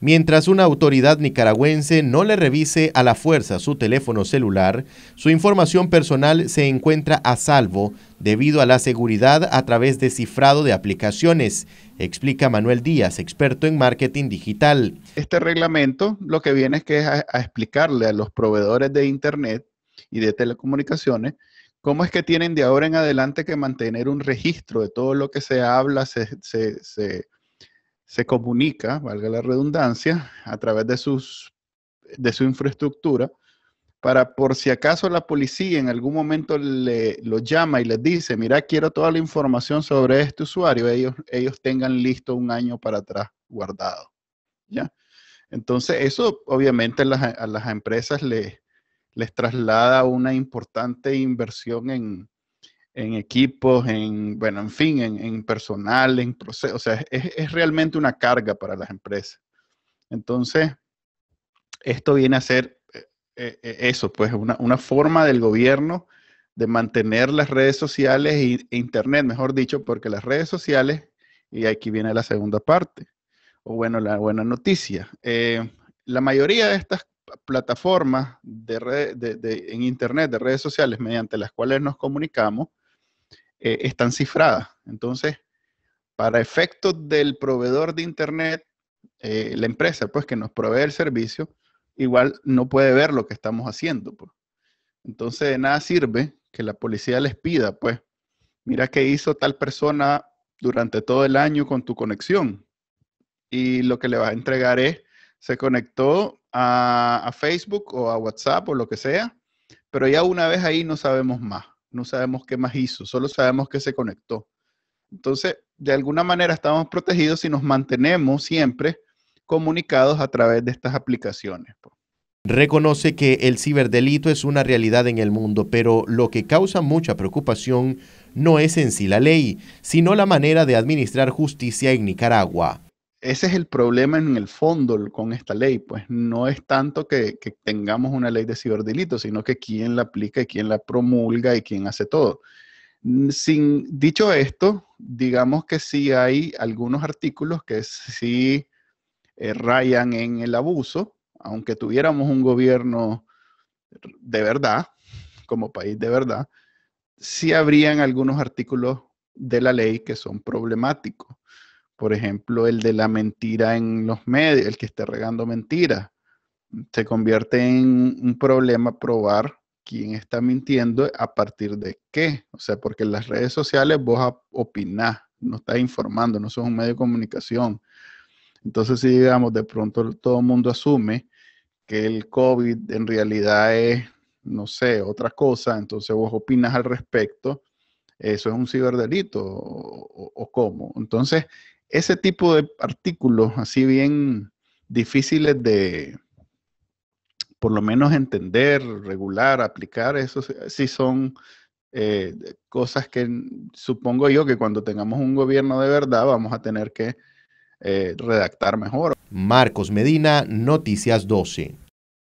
Mientras una autoridad nicaragüense no le revise a la fuerza su teléfono celular, su información personal se encuentra a salvo debido a la seguridad a través de cifrado de aplicaciones, explica Manuel Díaz, experto en marketing digital. Este reglamento lo que viene es que es a, explicarle a los proveedores de Internet y de telecomunicaciones ¿Cómo es que tienen de ahora en adelante que mantener un registro de todo lo que se habla, se, se, se comunica, valga la redundancia, a través de, sus, de su infraestructura para por si acaso la policía en algún momento le, lo llama y les dice, mira, quiero toda la información sobre este usuario, ellos, ellos tengan listo un año para atrás guardado. ¿ya? Entonces, eso obviamente a las empresas les traslada una importante inversión en, en equipos, en, bueno, en fin, en, personal, en proceso. O sea, es, realmente una carga para las empresas. Entonces, esto viene a ser eh, eh, eh, eso, pues una, forma del gobierno de mantener las redes sociales e, Internet, mejor dicho, porque las redes sociales, y aquí viene la segunda parte, o bueno, la buena noticia. la mayoría de estas plataformas en Internet, de redes sociales mediante las cuales nos comunicamos, eh, están cifradas. Entonces, para efectos del proveedor de Internet, eh, la empresa, pues que nos provee el servicio, igual no puede ver lo que estamos haciendo. Pues. Entonces, de nada sirve que la policía les pida, pues, mira qué hizo tal persona durante todo el año con tu conexión. Y lo que le vas a entregar es, se conectó a Facebook o a WhatsApp o lo que sea, pero ya una vez ahí no sabemos más no sabemos qué más hizo, solo sabemos que se conectó. Entonces, de alguna manera estamos protegidos y nos mantenemos siempre comunicados a través de estas aplicaciones. Reconoce que el ciberdelito es una realidad en el mundo, pero lo que causa mucha preocupación no es en sí la ley, sino la manera de administrar justicia en Nicaragua ese es el problema en el fondo con esta ley, pues no es tanto que, tengamos una ley de ciberdelito, sino que quién la aplica y quién la promulga y quién hace todo. Mm, sin, dicho esto, digamos que sí hay algunos artículos que sí eh, rayan en el abuso, aunque tuviéramos un gobierno de verdad, como país de verdad, sí habrían algunos artículos de la ley que son problemáticos. Por ejemplo, el de la mentira en los medios, el que esté regando mentiras. Se convierte en un problema probar quién está mintiendo a partir de qué. O sea, porque en las redes sociales vos opinás, no estás informando, no sos un medio de comunicación. Entonces, si digamos, de pronto todo el mundo asume que el COVID en realidad es, no sé, otra cosa, entonces vos opinas al respecto, eso es un ciberdelito o cómo. Entonces, ese tipo de artículos, así bien difíciles de, por lo menos entender, regular, aplicar, eso sí son eh, cosas que supongo yo que cuando tengamos un gobierno de verdad vamos a tener que eh, redactar mejor. Marcos Medina, Noticias 12.